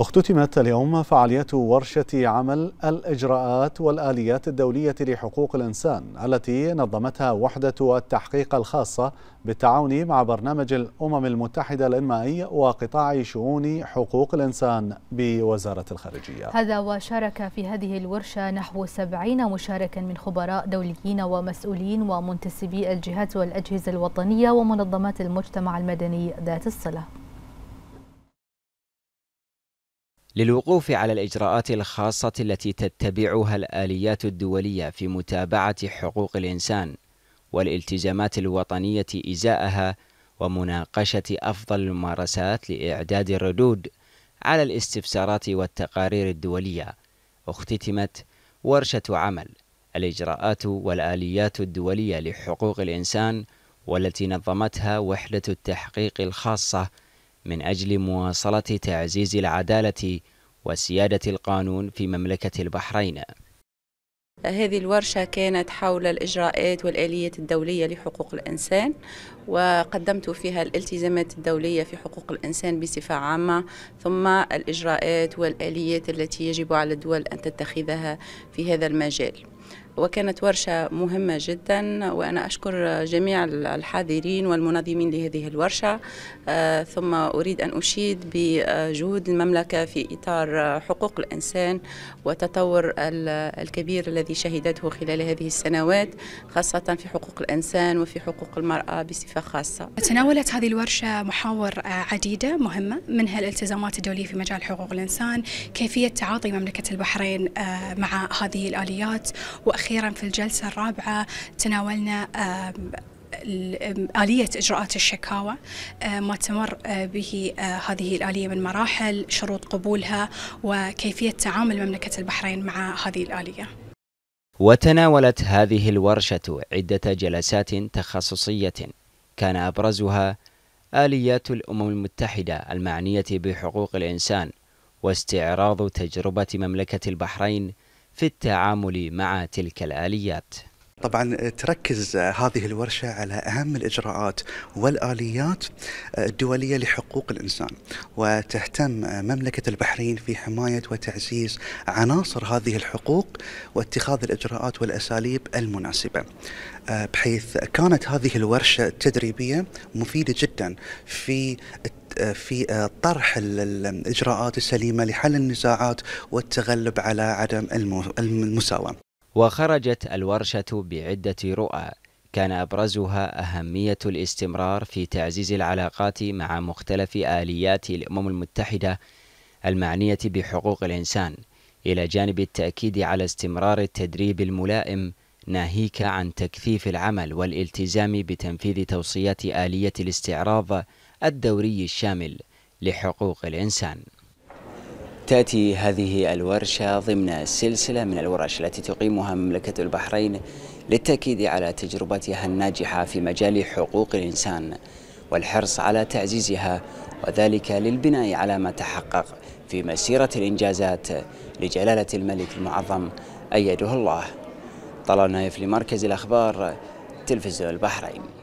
اختتمت اليوم فعالية ورشة عمل الإجراءات والآليات الدولية لحقوق الإنسان التي نظمتها وحدة التحقيق الخاصة بالتعاون مع برنامج الأمم المتحدة الإنمائي وقطاع شؤون حقوق الإنسان بوزارة الخارجية هذا وشارك في هذه الورشة نحو سبعين مشاركا من خبراء دوليين ومسؤولين ومنتسبي الجهات والأجهزة الوطنية ومنظمات المجتمع المدني ذات الصلة للوقوف على الإجراءات الخاصة التي تتبعها الآليات الدولية في متابعة حقوق الإنسان والالتزامات الوطنية إزاءها ومناقشة أفضل الممارسات لإعداد الردود على الاستفسارات والتقارير الدولية اختتمت ورشة عمل الإجراءات والآليات الدولية لحقوق الإنسان والتي نظمتها وحدة التحقيق الخاصة من أجل مواصلة تعزيز العدالة وسيادة القانون في مملكة البحرين هذه الورشة كانت حول الإجراءات والآلية الدولية لحقوق الإنسان وقدمت فيها الالتزامات الدولية في حقوق الإنسان بصفة عامة ثم الإجراءات والآليات التي يجب على الدول أن تتخذها في هذا المجال وكانت ورشة مهمة جدا وأنا أشكر جميع الحاضرين والمنظمين لهذه الورشة آه، ثم أريد أن أشيد بجهود المملكة في إطار حقوق الإنسان وتطور الكبير الذي شهدته خلال هذه السنوات خاصة في حقوق الإنسان وفي حقوق المرأة بصفة خاصة تناولت هذه الورشة محاور عديدة مهمة منها الالتزامات الدولية في مجال حقوق الإنسان كيفية تعاطي مملكة البحرين آه، مع هذه الآليات وأخيرا أخيرا في الجلسة الرابعة تناولنا آلية إجراءات الشكاوى آه، ما تمر آه، به آه، هذه الآلية من مراحل شروط قبولها وكيفية تعامل مملكة البحرين مع هذه الآلية وتناولت هذه الورشة عدة جلسات تخصصية كان أبرزها آليات الأمم المتحدة المعنية بحقوق الإنسان واستعراض تجربة مملكة البحرين في التعامل مع تلك الآليات طبعا آه، تركز آه، هذه الورشة على أهم الإجراءات والآليات آه، الدولية لحقوق الإنسان وتهتم مملكة البحرين في حماية وتعزيز عناصر هذه الحقوق واتخاذ الإجراءات والأساليب المناسبة بحيث كانت هذه الورشة التدريبية مفيدة جدا في في طرح الاجراءات السليمه لحل النزاعات والتغلب على عدم المساواه وخرجت الورشة بعدة رؤى كان أبرزها أهمية الاستمرار في تعزيز العلاقات مع مختلف آليات الأمم المتحدة المعنية بحقوق الإنسان إلى جانب التأكيد على استمرار التدريب الملائم ناهيك عن تكثيف العمل والالتزام بتنفيذ توصيات آلية الاستعراض الدوري الشامل لحقوق الإنسان تأتي هذه الورشة ضمن سلسلة من الورش التي تقيمها مملكة البحرين للتأكيد على تجربتها الناجحة في مجال حقوق الإنسان والحرص على تعزيزها وذلك للبناء على ما تحقق في مسيرة الإنجازات لجلالة الملك المعظم أيده الله طلال نايف لمركز الأخبار تلفزيون البحرين